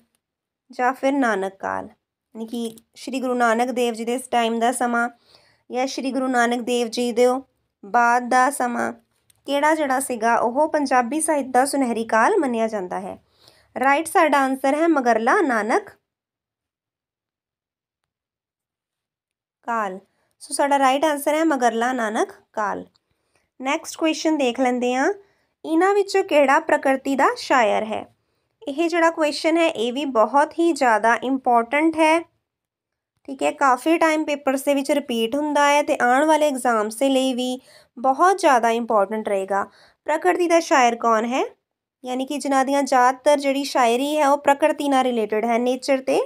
ਜਾਂ ਫਿਰ ਨਾਨਕ ਕਾਲ ਯਾਨੀ ਕਿ ਸ੍ਰੀ ਗੁਰੂ ਨਾਨਕ ਦੇਵ ਜੀ ਦੇ ਇਸ ਟਾਈਮ ਦਾ ਸਮਾਂ ਜਾਂ ਸ੍ਰੀ ਗੁਰੂ ਨਾਨਕ ਦੇਵ ਜੀ ਦੇ ਬਾਅਦ ਦਾ ਸਮਾਂ ਕਿਹੜਾ ਜਿਹੜਾ ਸੀਗਾ ਉਹ ਪੰਜਾਬੀ ਸਾਹਿਤ ਦਾ ਸੁਨਹਿਰੀ ਕਾਲ ਮੰਨਿਆ ਜਾਂਦਾ ਹੈ ਰਾਈਟ ਸਾਈਡ ਆਨਸਰ ਹੈ ਮਗਰਲਾ ਨਾਨਕ ਕਾਲ ਸੋ ਸਾਡਾ ਰਾਈਟ ਆਨਸਰ ਹੈ ਮਗਰਲਾ ਨਾਨਕ ਕਾਲ ਨੈਕਸਟ ਕੁਐਸਚਨ ਦੇਖ ਲੈਂਦੇ ਆ ਇਹਨਾਂ ਵਿੱਚੋਂ ਕਿਹੜਾ ਪ੍ਰਕਿਰਤੀ ਦਾ ਸ਼ਾਇਰ ਹੈ ਇਹ ਜਿਹੜਾ ਕੁਐਸਚਨ ਹੈ ਇਹ ਵੀ ਬਹੁਤ ਹੀ ਜ਼ਿਆਦਾ ਇੰਪੋਰਟੈਂਟ ਹੈ ਠੀਕ ਹੈ ਕਾਫੀ ਟਾਈਮ ਪੇਪਰਸ ਦੇ ਵਿੱਚ ਰਿਪੀਟ ਹੁੰਦਾ ਹੈ ਤੇ ਆਉਣ ਵਾਲੇ ਐਗਜ਼ਾਮਸ ਦੇ ਲਈ ਵੀ ਬਹੁਤ ਜ਼ਿਆਦਾ ਇੰਪੋਰਟੈਂਟ ਰਹੇਗਾ ਪ੍ਰਕਿਰਤੀ ਦਾ ਸ਼ਾਇਰ ਕੌਣ ਹੈ ਯਾਨੀ ਕਿ ਜਿਨ੍ਹਾਂ ਦੀਆਂ ਜ਼ਿਆਦਾਤਰ ਜਿਹੜੀ ਸ਼ਾਇਰੀ ਹੈ ਉਹ ਪ੍ਰਕਿਰਤੀ ਨਾਲ ਰਿਲੇਟਡ ਹੈ ਨੇਚਰ ਤੇ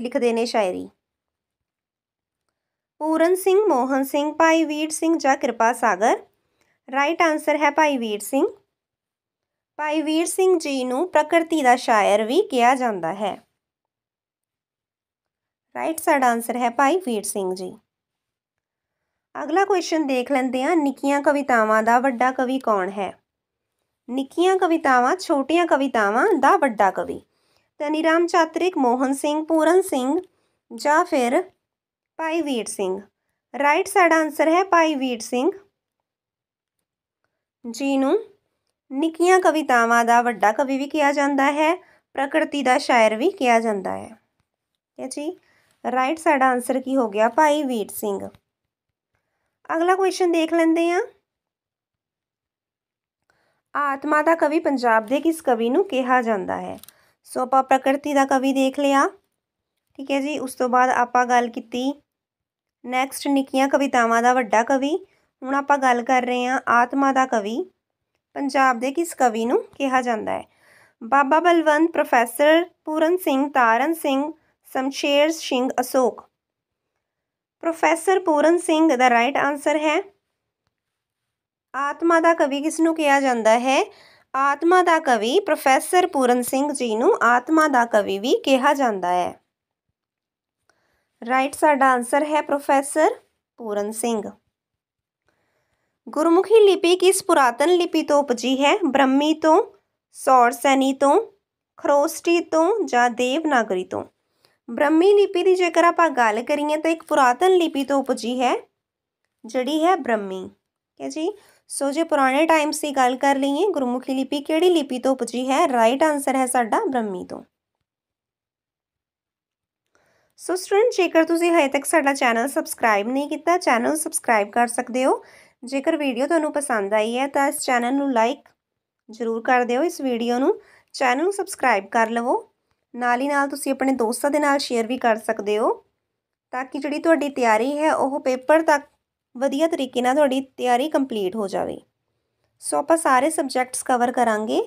ਲਿਖਦੇ ਨੇ ਸ਼ਾਇਰੀ ਪੂਰਨ ਸਿੰਘ ਮੋਹਨ ਸਿੰਘ ਭਾਈ ਵੀਰ ਸਿੰਘ ਜਾਂ ਕਿਰਪਾ ਸਾਗਰ ਰਾਈਟ ਆਨਸਰ ਹੈ ਭਾਈ ਵੀਰ ਸਿੰਘ ਭਾਈ ਵੀਰ ਸਿੰਘ ਜੀ ਨੂੰ ਪ੍ਰਕਿਰਤੀ ਦਾ ਸ਼ਾਇਰ ਵੀ ਕਿਹਾ ਜਾਂਦਾ ਹੈ ਰਾਈਟ ਸਾਡਾ ਆਨਸਰ ਹੈ ਭਾਈ ਵੀਰ ਸਿੰਘ ਜੀ ਅਗਲਾ ਕੁਐਸਚਨ ਦੇਖ ਲੈਂਦੇ ਹਾਂ ਨਿੱਕੀਆਂ ਕਵਿਤਾਵਾਂ ਦਾ ਵੱਡਾ ਕਵੀ ਕੌਣ ਹੈ ਨਿੱਕੀਆਂ ਕਵਿਤਾਵਾਂ ਛੋਟੀਆਂ ਕਵਿਤਾਵਾਂ ਦਾ ਵੱਡਾ ਕਵੀ ਰਾਮ ਚਾਤ੍ਰਿਕ ਮੋਹਨ ਸਿੰਘ ਪੂਰਨ ਸਿੰਘ ਜਾਂ ਫਿਰ ਭਾਈ ਵੀਰ ਸਿੰਘ ਰਾਈਟ ਸਾਈਡ ਆਨਸਰ ਹੈ ਭਾਈ ਵੀਰ ਸਿੰਘ ਜੀ ਨੂੰ ਨਿੱਕੀਆਂ ਕਵਿਤਾਵਾਂ ਦਾ ਵੱਡਾ ਕਵੀ ਵੀ ਕਿਹਾ ਜਾਂਦਾ ਹੈ ਪ੍ਰਕਿਰਤੀ ਦਾ ਸ਼ਾਇਰ ਵੀ ਕਿਹਾ ਜਾਂਦਾ ਹੈ ਠੀਕ ਹੈ ਜੀ ਰਾਈਟ ਸਾਈਡ ਆਨਸਰ ਕੀ ਹੋ ਗਿਆ ਭਾਈ ਵੀਰ ਸਿੰਘ ਅਗਲਾ ਕੁਐਸਚਨ ਦੇਖ ਲੈਂਦੇ ਆ ਆਤਮਾ ਦਾ ਕਵੀ ਪੰਜਾਬ ਦੇ ਕਿਸ ਕਵੀ ਨੂੰ ਕਿਹਾ ਜਾਂਦਾ ਹੈ ਸੋ ਆਪਾਂ ਪ੍ਰਕਿਰਤੀ ਦਾ ਕਵੀ ਦੇਖ ਲਿਆ ਠੀਕ ਹੈ ਜੀ ਉਸ ਤੋਂ ਬਾਅਦ ਆਪਾਂ ਗੱਲ ਕੀਤੀ ਨੈਕਸਟ ਨਿੱਕੀਆਂ ਕਵਿਤਾਵਾਂ ਦਾ ਵੱਡਾ ਕਵੀ ਹੁਣ ਆਪਾਂ ਗੱਲ ਕਰ ਰਹੇ ਹਾਂ ਆਤਮਾ ਦਾ ਕਵੀ ਪੰਜਾਬ ਦੇ ਕਿਸ ਕਵੀ ਨੂੰ ਕਿਹਾ ਜਾਂਦਾ ਹੈ ਬਾਬਾ ਬਲਵੰਤ ਪ੍ਰੋਫੈਸਰ ਪੂਰਨ ਸਿੰਘ ਤਾਰਨ ਸਿੰਘ ਸਮਸ਼ੇਰ ਸਿੰਘ ਅਸ਼ੋਕ ਪ੍ਰੋਫੈਸਰ ਪੂਰਨ ਸਿੰਘ ਦਾ ਰਾਈਟ ਆਨਸਰ ਹੈ ਆਤਮਾ ਦਾ ਕਵੀ ਕਿਸ ਨੂੰ ਕਿਹਾ ਜਾਂਦਾ ਹੈ ਆਤਮਾ ਦਾ ਕਵੀ ਪ੍ਰੋਫੈਸਰ ਪੂਰਨ ਸਿੰਘ ਜੀ ਨੂੰ ਆਤਮਾ ਦਾ ਕਵੀ ਵੀ ਕਿਹਾ ਜਾਂਦਾ ਹੈ ਰਾਈਟ ਸਾਡਾ ਆਨਸਰ ਹੈ ਪ੍ਰੋਫੈਸਰ ਪੂਰਨ ਸਿੰਘ ਗੁਰਮੁਖੀ ਲਿਪੀ ਕਿਸ ਪੁਰਾਤਨ ਲਿਪੀ ਤੋਂ ਉਪਜੀ ਹੈ ਬ੍ਰਹਮੀ ਤੋਂ ਸੌਰਸੈਨੀ ਤੋਂ ਖਰੋਸਟੀ ਤੋਂ ਜਾਂ ਦੇਵਨਾਗਰੀ ਤੋਂ ਬ੍ਰਹਮੀ ਲਿਪੀ ਦੀ ਜੇਕਰ ਆਪਾਂ ਗੱਲ ਕਰੀਏ ਤਾਂ ਇੱਕ ਪੁਰਾਤਨ ਲਿਪੀ ਤੋਂ ਉਪਜੀ ਹੈ ਜਿਹੜੀ ਹੈ ਬ੍ਰਹਮੀ ਠੀਕ ਹੈ ਜੀ ਸੋ ਜੇ ਪੁਰਾਣੇ ਟਾਈਮਸ ਦੀ ਗੱਲ ਕਰ ਲਈਏ ਗੁਰਮੁਖੀ ਲਿਪੀ ਕਿਹੜੀ ਲਿਪੀ ਤੋਂ ਉਪਜੀ ਹੈ ਰਾਈਟ ਆਨਸਰ ਹੈ ਸਾਡਾ ਬ੍ਰਹਮੀ ਤੋਂ ਸੋ ਸਟੂਡੈਂਟ ਜੇਕਰ ਤੁਸੀਂ ਹਜੇ ਤੱਕ ਸਾਡਾ ਚੈਨਲ ਸਬਸਕ੍ਰਾਈਬ ਨਹੀਂ ਕੀਤਾ ਚੈਨਲ ਸਬਸਕ੍ਰਾਈਬ ਕਰ ਸਕਦੇ ਹੋ ਜੇਕਰ ਵੀਡੀਓ ਤੁਹਾਨੂੰ ਪਸੰਦ ਆਈ ਹੈ ਤਾਂ ਇਸ ਚੈਨਲ ਨੂੰ ਲਾਈਕ ਜ਼ਰੂਰ ਕਰ ਦਿਓ ਇਸ ਵੀਡੀਓ ਨੂੰ ਚੈਨਲ ਨੂੰ ਸਬਸਕ੍ਰਾਈਬ ਕਰ ਲਵੋ ਨਾਲ ਹੀ ਨਾਲ ਤੁਸੀਂ ਆਪਣੇ ਦੋਸਤਾਂ ਦੇ ਨਾਲ ਸ਼ੇਅਰ ਵੀ ਕਰ ਸਕਦੇ ਹੋ ਤਾਂ ਕਿ ਜਿਹੜੀ ਤੁਹਾਡੀ ਤਿਆਰੀ ਹੈ ਉਹ ਪੇਪਰ ਤੱਕ ਵਧੀਆ ਤਰੀਕੇ ਨਾਲ ਤੁਹਾਡੀ ਤਿਆਰੀ ਕੰਪਲੀਟ ਹੋ ਜਾਵੇ ਸੋ ਆਪਾਂ ਸਾਰੇ ਸਬਜੈਕਟਸ ਕਵਰ ਕਰਾਂਗੇ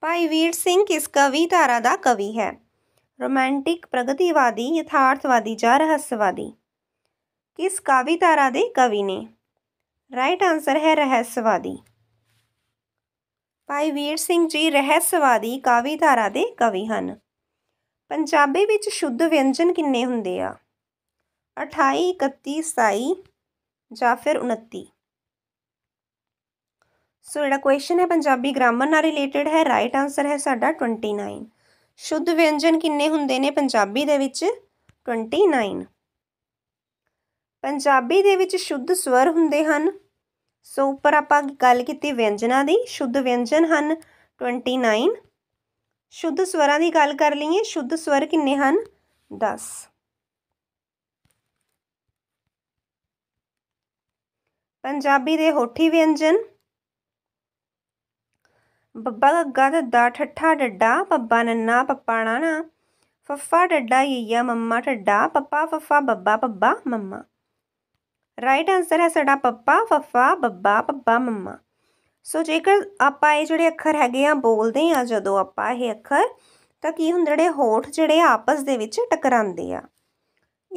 ਭਾਈ ਵੀਰ ਸਿੰਘ ਕਿਸ ਕਵੀ ਧਾਰਾ ਦਾ ਕਵੀ ਹੈ ਰੋਮਾਂਟਿਕ ਪ੍ਰਗਤੀਵਾਦੀ ਯਥਾਰਥਵਾਦੀ ਜਾਂ ਰਹੱਸਵਾਦੀ ਕਿਸ ਕਾਵਿ ਧਾਰਾ ਦੇ ਕਵੀ ਨੇ ਰਾਈਟ ਆਨਸਰ ਹੈ ਰਹੱਸਵਾਦੀ ਭਾਈ ਵੀਰ ਸਿੰਘ ਜੀ ਰਹੱਸਵਾਦੀ ਕਾਵਿ ਧਾਰਾ ਦੇ ਕਵੀ ਹਨ ਪੰਜਾਬੀ ਵਿੱਚ ਸ਼ੁੱਧ ਵਿਅੰਜਨ ਕਿੰਨੇ ਹੁੰਦੇ ਆ 28 31 27 ਜਾਂ ਫਿਰ 29 ਸੋ ਜਿਹੜਾ ਕੁਐਸਚਨ ਹੈ ਪੰਜਾਬੀ ਗ੍ਰਾਮਰ ਨਾਲ ਰਿਲੇਟਡ ਹੈ ਰਾਈਟ ਆਨਸਰ ਹੈ ਸਾਡਾ 29 ਸ਼ੁੱਧ ਵਿਅੰਜਨ ਕਿੰਨੇ ਹੁੰਦੇ ਨੇ ਪੰਜਾਬੀ ਦੇ ਵਿੱਚ 29 ਪੰਜਾਬੀ ਦੇ ਵਿੱਚ ਸ਼ੁੱਧ ਸਵਰ ਹੁੰਦੇ ਹਨ ਸੋ ਉੱਪਰ ਆਪਾਂ ਗੱਲ ਕੀਤੀ ਵਿਅੰਜਨਾਂ ਦੀ ਸ਼ੁੱਧ ਵਿਅੰਜਨ ਹਨ 29 ਸ਼ੁੱਧ ਸਵਰਾਂ ਦੀ ਗੱਲ ਕਰ ਲਈਏ ਸ਼ੁੱਧ ਸਵਰ ਕਿੰਨੇ ਹਨ 10 ਪੰਜਾਬੀ ਦੇ ਹੋਠੀ ਵਿਅੰਜਨ ਬੱਬਾ ਗੱਗਾ ਦੱਦਾ ਠੱਠਾ ਡੱਡਾ ਪੱਪਾ ਨੰਨਾ ਪੱਪਾ ਨਾਨਾ ਫੱਫਾ ਡੱਡਾ ਯਿਆ ਮੰਮਾ ਠੱਡਾ ਪੱਪਾ ਫੱਫਾ ਬੱਬਾ ਪੱਬਾ ਮੰਮਾ ਰਾਈਟ ਆਨਸਰ ਹੈ ਸਾਡਾ ਪੱਪਾ ਫੱਫਾ ਬੱਬਾ ਪੱਬਾ ਮੰਮਾ ਸੋ ਜੇਕਰ ਆਪਾਂ ਇਹ ਜਿਹੜੇ ਅੱਖਰ ਹੈਗੇ ਆ ਬੋਲਦੇ ਆ ਜਦੋਂ ਆਪਾਂ ਇਹ ਅੱਖਰ ਤਾਂ ਕੀ ਹੁੰਦੇ ਜਿਹੜੇ ਹੋਠ ਜਿਹੜੇ ਆਪਸ ਦੇ ਵਿੱਚ ਟਕਰਾਂਦੇ ਆ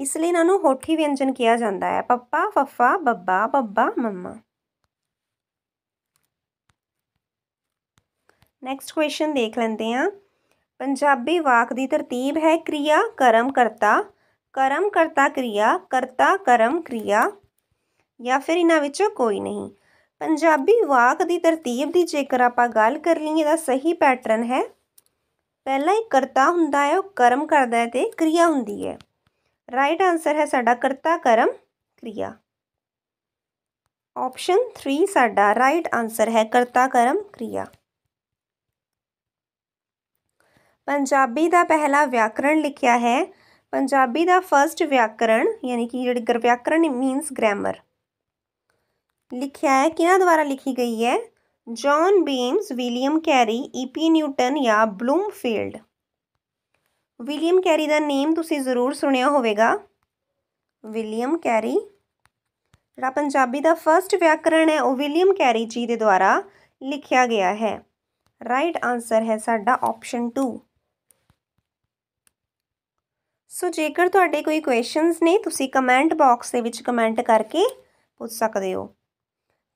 ਇਸ ਲਈ ਇਹਨਾਂ ਨੂੰ ਹੋਠੀ ਵਿਅੰਜਨ ਕਿਹਾ ਜਾਂਦਾ ਹੈ ਪੱਪਾ ਫੱਫਾ ਬੱਬਾ ਬੱਬਾ ਮੰਮਾ ਨੈਕਸਟ ਕੁਐਸਚਨ ਦੇਖ ਲੈਂਦੇ ਹਾਂ ਪੰਜਾਬੀ ਵਾਕ ਦੀ ਤਰਤੀਬ ਹੈ ਕਿਰਿਆ ਕਰਮ ਕਰਤਾ ਕਰਮ ਕਰਤਾ ਕਿਰਿਆ ਕਰਤਾ ਕਰਮ ਕਿਰਿਆ ਜਾਂ ਫਿਰ ਇਹਨਾਂ ਵਿੱਚੋਂ ਕੋਈ ਨਹੀਂ ਪੰਜਾਬੀ ਵਾਕ ਦੀ ਤਰਤੀਬ ਦੀ ਜੇਕਰ ਆਪਾਂ ਗੱਲ ਕਰ ਲਈਏ ਤਾਂ ਸਹੀ ਪੈਟਰਨ ਹੈ ਪਹਿਲਾਂ ਇੱਕ ਕਰਤਾ ਹੁੰਦਾ ਹੈ ਉਹ ਕਰਮ ਕਰਦਾ ਹੈ ਤੇ ਕਿਰਿਆ ਹੁੰਦੀ ਹੈ ਰਾਈਟ ਆਨਸਰ ਹੈ ਸਾਡਾ ਕਰਤਾ ਕਰਮ ਕਿਰਿਆ ਆਪਸ਼ਨ 3 ਸਾਡਾ ਰਾਈਟ ਆਨਸਰ ਹੈ ਕਰਤਾ ਕਰਮ ਕਿਰਿਆ पंजाबी का पहला व्याकरण लिखा है पंजाबी का फस्ट व्याकरण यानी कि जर व्याकरण मीनस ग्रैमर लिखा है कि द्वारा लिखी गई है John Beames William Carey EP Newton या ब्लूमफील्ड विलीयम कैरी का नेम तो जरूर सुने होगा विलीयम कैरी जराबी का फस्ट व्याकरण है वह विलीयम कैरी जी के द्वारा लिखा गया है राइट right आंसर है साडा ऑप्शन टू ਸੋ ਜੇਕਰ ਤੁਹਾਡੇ ਕੋਈ ਕੁਐਸਚਨਸ ਨੇ ਤੁਸੀਂ ਕਮੈਂਟ ਬਾਕਸ ਦੇ ਵਿੱਚ ਕਮੈਂਟ ਕਰਕੇ ਪੁੱਛ ਸਕਦੇ ਹੋ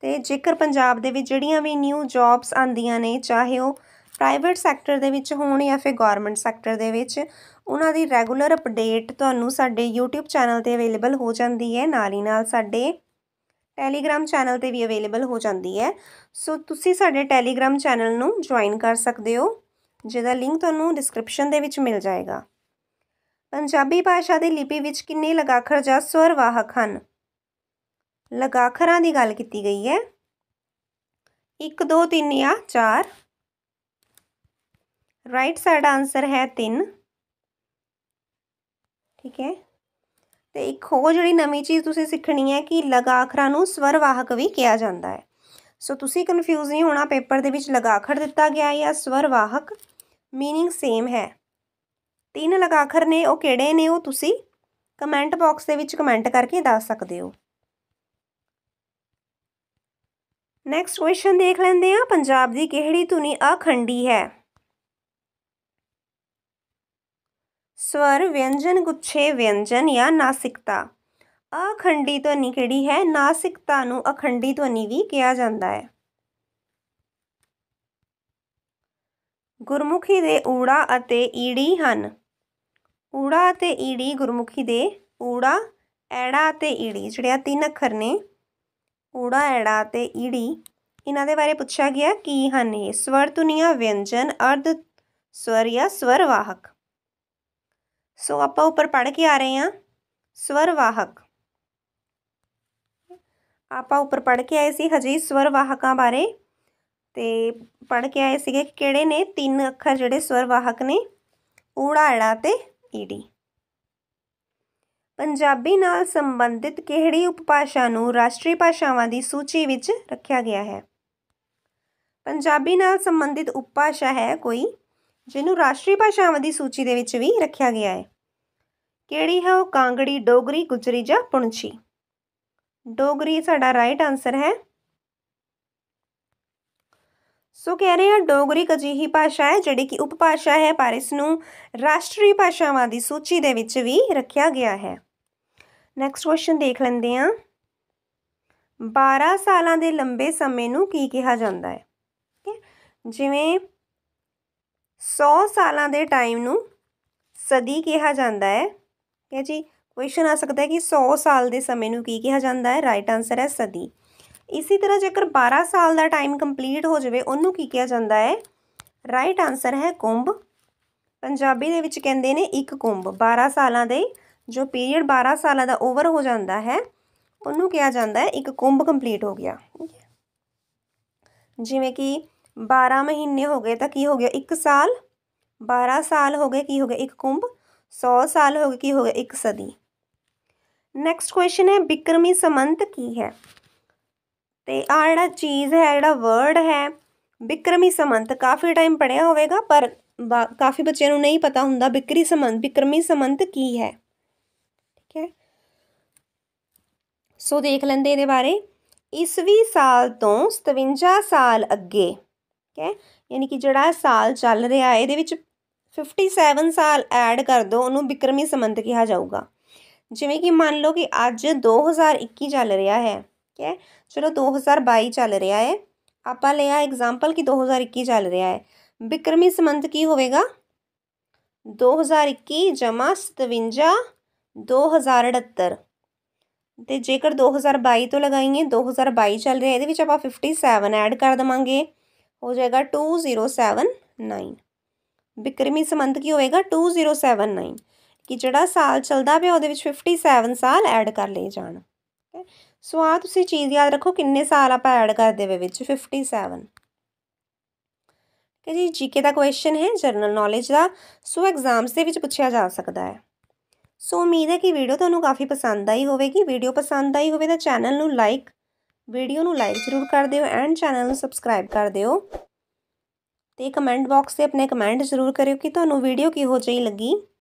ਤੇ ਜੇਕਰ ਪੰਜਾਬ ਦੇ ਵਿੱਚ ਜਿਹੜੀਆਂ ਵੀ ਨਿਊ ਜੌਬਸ ਆਂਦੀਆਂ ਨੇ ਚਾਹੇ ਉਹ ਪ੍ਰਾਈਵੇਟ ਸੈਕਟਰ ਦੇ ਵਿੱਚ ਹੋਣ ਜਾਂ ਫਿਰ ਗਵਰਨਮੈਂਟ ਸੈਕਟਰ ਦੇ ਵਿੱਚ ਉਹਨਾਂ ਦੀ ਰੈਗੂਲਰ ਅਪਡੇਟ ਤੁਹਾਨੂੰ ਸਾਡੇ YouTube ਚੈਨਲ ਤੇ ਅਵੇਲੇਬਲ ਹੋ ਜਾਂਦੀ ਹੈ ਨਾਲ ਹੀ ਨਾਲ ਸਾਡੇ Telegram ਚੈਨਲ ਤੇ ਵੀ ਅਵੇਲੇਬਲ ਹੋ ਜਾਂਦੀ ਹੈ ਸੋ ਤੁਸੀਂ ਸਾਡੇ Telegram ਚੈਨਲ ਨੂੰ ਜੁਆਇਨ ਕਰ ਸਕਦੇ ਹੋ ਜਿਹਦਾ ਲਿੰਕ ਤੁਹਾਨੂੰ ਡਿਸਕ੍ਰਿਪਸ਼ਨ ਦੇ ਵਿੱਚ ਮਿਲ ਜਾਏਗਾ ਪੰਜਾਬੀ ਭਾਸ਼ਾ ਦੀ ਲਿਪੀ ਵਿੱਚ ਕਿੰਨੇ ਲਗਾਖਰ ਜਾਂ ਸਵਰ ਵਾਹਕ ਹਨ ਲਗਾਖਰਾਂ ਦੀ ਗੱਲ ਕੀਤੀ ਗਈ ਹੈ 1 2 3 ਜਾਂ 4 ਰਾਈਟ ਸਾਈਡ ਆਨਸਰ ਹੈ 3 ਠੀਕ ਹੈ ਤੇ ਇੱਕ ਹੋਰ ਜਿਹੜੀ ਨਵੀਂ ਚੀਜ਼ ਤੁਸੀਂ ਸਿੱਖਣੀ ਹੈ ਕਿ ਲਗਾਖਰਾਂ ਨੂੰ ਸਵਰ ਵਾਹਕ ਵੀ ਕਿਹਾ ਜਾਂਦਾ ਹੈ ਸੋ ਤੁਸੀਂ ਕਨਫਿਊਜ਼ ਨਹੀਂ ਹੋਣਾ ਪੇਪਰ ਦੇ ਵਿੱਚ ਲਗਾਖਰ ਦਿੱਤਾ ਗਿਆ ਹੈ ਜਾਂ ਸਵਰ ਵਾਹਕ ਮੀਨਿੰਗ ਸੇਮ ਹੈ ਤਿੰਨ ਲਗਾਖਰ ਨੇ ਉਹ ਕਿਹੜੇ ਨੇ ਉਹ ਤੁਸੀਂ ਕਮੈਂਟ ਬਾਕਸ ਦੇ ਵਿੱਚ ਕਮੈਂਟ ਕਰਕੇ ਦੱਸ ਸਕਦੇ ਹੋ ਨੈਕਸਟ ਕੁਐਸਚਨ ਦੇਖ ਲੈਂਦੇ ਆ ਪੰਜਾਬ ਦੀ ਕਿਹੜੀ ਧੁਨੀ ਅਖੰਡੀ ਹੈ ਸਵਰ ਵਿਅੰਜਨ ਗੁੱਛੇ ਵਿਅੰਜਨ ਜਾਂ ਨਾਸਿਕਤਾ ਅਖੰਡੀ ਧੁਨੀ ਕਿਹੜੀ ਹੈ ਨਾਸਿਕਤਾ ਨੂੰ ਅਖੰਡੀ ਧੁਨੀ ਵੀ ਕਿਹਾ ਜਾਂਦਾ ਹੈ ਗੁਰਮੁਖੀ ਦੇ ਊੜਾ ਅਤੇ ਈੜੀ ਹਨ ਊੜਾ ਤੇ ਈੜੀ ਗੁਰਮੁਖੀ ਦੇ ਊੜਾ ਐੜਾ ਤੇ ਈੜੀ ਜਿਹੜੇ ਆ ਤਿੰਨ ਅੱਖਰ ਨੇ ਊੜਾ ਐੜਾ ਤੇ ਈੜੀ ਇਹਨਾਂ ਦੇ ਬਾਰੇ ਪੁੱਛਿਆ ਗਿਆ ਕੀ ਹਨ ਇਹ ਸਵਰ ਤੁਨੀਆ ਵਿਅੰਜਨ ਅਰਧ ਸਵਰ ਜਾਂ ਸਵਰ ਵਾਹਕ ਸੋ ਆਪਾਂ ਉੱਪਰ ਪੜ ਕੇ ਆ ਰਹੇ ਹਾਂ ਸਵਰ ਵਾਹਕ ਆਪਾਂ ਉੱਪਰ ਪੜ ਕੇ ਆਏ ਸੀ ਹਜੇ ਸਵਰ ਵਾਹਕਾਂ ਬਾਰੇ ਤੇ ਪੜ ਕੇ ਆਏ ਸੀਗੇ ਕਿ ਕਿਹੜੇ ਨੇ ਤਿੰਨ ਅੱਖਰ ਜਿਹੜੇ ਸਵਰ ਵਾਹਕ ਨੇ ਊੜਾ ਐੜਾ ਤੇ ਈਡੀ ਪੰਜਾਬੀ ਨਾਲ ਸੰਬੰਧਿਤ ਕਿਹੜੀ ਉਪਭਾਸ਼ਾ ਨੂੰ ਰਾਸ਼ਟਰੀ ਭਾਸ਼ਾਵਾਂ ਦੀ ਸੂਚੀ ਵਿੱਚ ਰੱਖਿਆ ਗਿਆ ਹੈ ਪੰਜਾਬੀ ਨਾਲ ਸੰਬੰਧਿਤ ਉਪਭਾਸ਼ਾ ਹੈ ਕੋਈ ਜਿਹਨੂੰ ਰਾਸ਼ਟਰੀ ਭਾਸ਼ਾਵਾਂ ਦੀ ਸੂਚੀ ਦੇ ਵਿੱਚ ਵੀ ਰੱਖਿਆ ਗਿਆ ਹੈ ਕਿਹੜੀ ਹੈ ਉਹ ਕਾਂਗੜੀ ਡੋਗਰੀ ਗੁਜਰੀ ਜਾਂ ਪੁਣਛੀ ਡੋਗਰੀ ਸਾਡਾ ਰਾਈਟ ਆਨਸਰ ਹੈ ਸੋ ਕਹਿ ਰਹੇ ਆ ਡੋਗਰੀ ਇੱਕ ਅਜਿਹੀ ਭਾਸ਼ਾ ਹੈ ਜਿਹੜੀ ਕਿ ਉਪਭਾਸ਼ਾ ਹੈ ਪਰ ਇਸ ਨੂੰ ਰਾਸ਼ਟਰੀ ਭਾਸ਼ਾਵਾਂ ਦੀ ਸੂਚੀ ਦੇ ਵਿੱਚ ਵੀ ਰੱਖਿਆ ਗਿਆ ਹੈ ਨੈਕਸਟ ਕੁਐਸਚਨ ਦੇਖ ਲੈਂਦੇ ਆ 12 ਸਾਲਾਂ ਦੇ ਲੰਬੇ ਸਮੇਂ ਨੂੰ ਕੀ ਕਿਹਾ ਜਾਂਦਾ ਹੈ ਜਿਵੇਂ 100 ਸਾਲਾਂ ਦੇ ਟਾਈਮ ਨੂੰ ਸਦੀ ਕਿਹਾ ਜਾਂਦਾ ਹੈ ਠੀਕ ਹੈ ਜੀ ਕੁਐਸਚਨ ਆ ਸਕਦਾ ਹੈ ਕਿ 100 ਸਾਲ ਦੇ ਸਮੇਂ ਨੂੰ ਕੀ ਕਿਹਾ ਜਾਂਦਾ ਹੈ ਰਾਈਟ ਆਨਸਰ ਹੈ ਸਦੀ ਇਸੇ ਤਰ੍ਹਾਂ ਜੇਕਰ 12 ਸਾਲ ਦਾ ਟਾਈਮ ਕੰਪਲੀਟ ਹੋ ਜਾਵੇ ਉਹਨੂੰ ਕੀ ਕਿਹਾ ਜਾਂਦਾ ਹੈ ਰਾਈਟ ਆਨਸਰ ਹੈ ਕੁੰਭ ਪੰਜਾਬੀ ਦੇ ਵਿੱਚ ਕਹਿੰਦੇ ਨੇ ਇੱਕ ਕੁੰਭ 12 ਸਾਲਾਂ ਦੇ ਜੋ ਪੀਰੀਅਡ 12 ਸਾਲਾਂ ਦਾ ਓਵਰ ਹੋ ਜਾਂਦਾ ਹੈ ਉਹਨੂੰ ਕਿਹਾ ਜਾਂਦਾ ਹੈ ਇੱਕ ਕੁੰਭ ਕੰਪਲੀਟ ਹੋ ਗਿਆ ਜਿਵੇਂ ਕਿ 12 ਮਹੀਨੇ ਹੋ ਗਏ ਤਾਂ ਕੀ ਹੋ ਗਿਆ 1 ਸਾਲ 12 ਸਾਲ ਹੋ ਗਏ ਕੀ ਹੋ ਗਿਆ ਇੱਕ ਕੁੰਭ 100 ਸਾਲ ਹੋ ਗਏ ਕੀ ਹੋ ਗਿਆ ਇੱਕ ਸਦੀ ਨੈਕਸਟ ਕੁਐਸਚਨ ਹੈ ਬਿਕਰਮੀ ਸਮੰਤ ਕੀ ਹੈ ਤੇ ਆ ਜਿਹੜਾ ਚੀਜ਼ ਹੈ ਜਿਹੜਾ ਵਰਡ ਹੈ ਬਿਕਰਮੀ ਸਮੰਤ ਕਾਫੀ ਟਾਈਮ ਪੜਿਆ ਹੋਵੇਗਾ ਪਰ ਕਾਫੀ ਬੱਚਿਆਂ ਨੂੰ ਨਹੀਂ ਪਤਾ ਹੁੰਦਾ ਬਿਕਰੀ ਸਮੰਤ ਬਿਕਰਮੀ ਸਮੰਤ ਕੀ ਹੈ ਠੀਕ ਹੈ ਸੋ ਦੇਖ ਲੈਂਦੇ ਇਹਦੇ ਬਾਰੇ ਇਸਵੀ ਸਾਲ ਤੋਂ 57 ਸਾਲ ਅੱਗੇ ਠੀਕ ਹੈ ਯਾਨੀ ਕਿ ਜਿਹੜਾ ਸਾਲ ਚੱਲ ਰਿਹਾ ਹੈ ਇਹਦੇ ਵਿੱਚ 57 ਸਾਲ ਐਡ ਕਰ ਦਿਓ ਉਹਨੂੰ ਬਿਕਰਮੀ ਸਮੰਤ ਕਿਹਾ ਜਾਊਗਾ ਜਿਵੇਂ ਕਿ ਮੰਨ ਲਓ ਕਿ ਅੱਜ 2021 ਚੱਲ ਰਿਹਾ ਹੈ ਹੈ ਚਲੋ 2022 ਚੱਲ ਰਿਹਾ ਹੈ ਆਪਾਂ ਲਿਆ ਐਗਜ਼ਾਮਪਲ ਕਿ 2021 ਚੱਲ ਰਿਹਾ ਹੈ ਬਿਕਰਮੀ ਸੰਮਤ ਕੀ ਹੋਵੇਗਾ 2021 ਜਮਾ 57 2078 ਤੇ ਜੇਕਰ 2022 ਤੋਂ ਲਗਾਈਏ 2022 ਚੱਲ ਰਿਹਾ ਇਹਦੇ ਵਿੱਚ ਆਪਾਂ 57 ਐਡ ਕਰ ਦਵਾਂਗੇ ਹੋ ਜਾਏਗਾ 2079 ਬਿਕਰਮੀ ਸੰਮਤ ਕੀ ਹੋਵੇਗਾ 2079 ਕਿ ਜਿਹੜਾ ਸਾਲ ਚੱਲਦਾ ਪਿਆ ਉਹਦੇ ਵਿੱਚ 57 ਸਾਲ ਐਡ ਕਰ ਲਏ ਜਾਣ ਸੋ ਆ ਤੁਸੀਂ ਚੀਜ਼ ਯਾਦ ਰੱਖੋ ਕਿੰਨੇ ਸਾਲ ਆਪਾਂ ਐਡ ਕਰਦੇ ਵੇ ਵਿੱਚ 57 ਕਿ ਜੀ ਜੀਕੇ ਦਾ ਕੁਐਸਚਨ ਹੈ ਜਨਰਲ ਨੌਲੇਜ ਦਾ ਸੋ ਐਗਜ਼ਾਮਸ ਦੇ ਵਿੱਚ ਪੁੱਛਿਆ ਜਾ ਸਕਦਾ ਹੈ ਸੋ ਉਮੀਦ ਹੈ ਕਿ ਵੀਡੀਓ ਤੁਹਾਨੂੰ ਕਾਫੀ ਪਸੰਦ ਆਈ ਹੋਵੇਗੀ ਵੀਡੀਓ ਪਸੰਦ ਆਈ ਹੋਵੇ ਤਾਂ ਚੈਨਲ ਨੂੰ ਲਾਈਕ ਵੀਡੀਓ ਨੂੰ ਲਾਈਕ ਜ਼ਰੂਰ ਕਰ ਦਿਓ ਐਂਡ ਚੈਨਲ ਨੂੰ ਸਬਸਕ੍ਰਾਈਬ ਕਰ ਦਿਓ ਤੇ ਕਮੈਂਟ ਬਾਕਸ ਤੇ ਆਪਣੇ ਕਮੈਂਟ ਜ਼ਰੂਰ ਕਰਿਓ ਕਿ ਤੁਹਾਨੂੰ ਵੀਡੀਓ ਕਿਹੋ ਜਿਹੀ ਲੱਗੀ